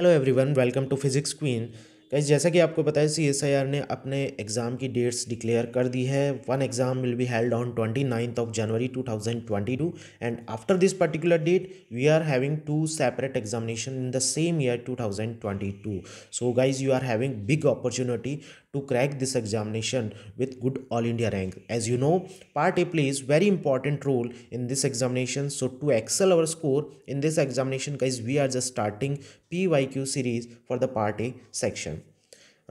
Hello everyone, welcome to Physics Queen. कैसे जैसा कि आपको बताया सी एस आई आर ने अपने एग्ज़ाम की डेट्स डिक्लेयर कर दी है one exam will be held on twenty ninth of January two thousand twenty two and after this particular date we are having two separate examination in the same year two thousand twenty two so guys you are having big opportunity to crack this examination with good all India rank as you know part A plays very important role in this examination so to excel our score in this examination guys we are just starting P Y Q series for the part A section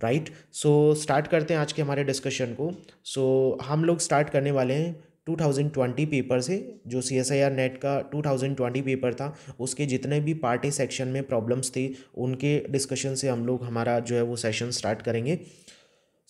right so start करते हैं आज के हमारे discussion को सो so, हम लोग start करने वाले हैं 2020 पेपर से जो C S I R net का 2020 पेपर था उसके जितने भी पार्टी सेक्शन में प्रॉब्लम्स थी उनके डिस्कशन से हम लोग हमारा जो है वो सेशन स्टार्ट करेंगे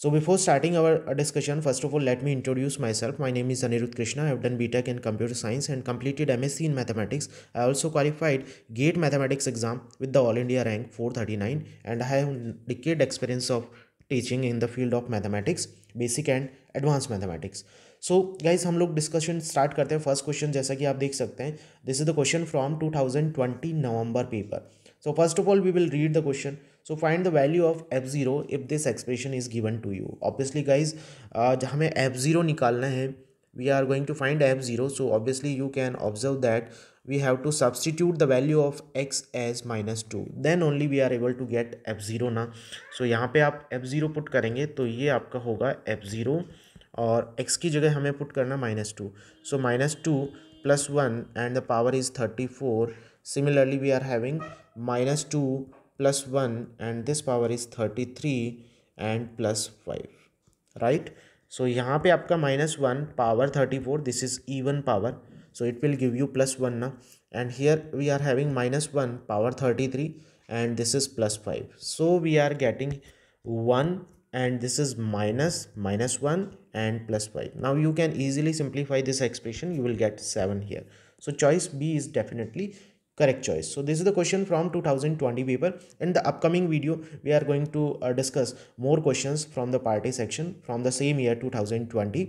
So before starting our discussion, first of all, let me introduce myself. My name is Anirudh Krishna. I have done BTEC in Computer Science and completed MSc in Mathematics. I also qualified GATE Mathematics exam with the All India rank 439 and I have decade experience of teaching in the field of mathematics, basic and advanced mathematics. So so, guys हम लोग discussion start करते हैं first question जैसा कि आप देख सकते हैं this is the question from 2020 November paper so first of all we will read the question so find the value of f zero if this expression is given to you obviously guys हमें f zero निकालना है we are going to find f zero so obviously you can observe that we have to substitute the value of x as minus two then only we are able to get f zero ना so यहाँ पर आप F zero put करेंगे तो ये आपका होगा F zero और एक्स की जगह हमें पुट करना minus two so minus two plus one and the power is thirty four similarly we are having minus 2 plus 1 and this power is 33 and plus 5 right so यहाँ पे आपका minus 1 power 34 this is even power so it will give you plus 1 now and here we are having minus 1 power 33 and this is plus 5 so we are getting 1 and this is minus minus 1 and plus 5 now you can easily simplify this expression you will get 7 here so choice b is definitely correct choice so this is the question from 2020 paper in the upcoming video we are going to uh, discuss more questions from the party section from the same year 2020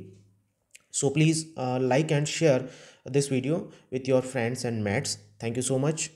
so please uh, like and share this video with your friends and mates thank you so much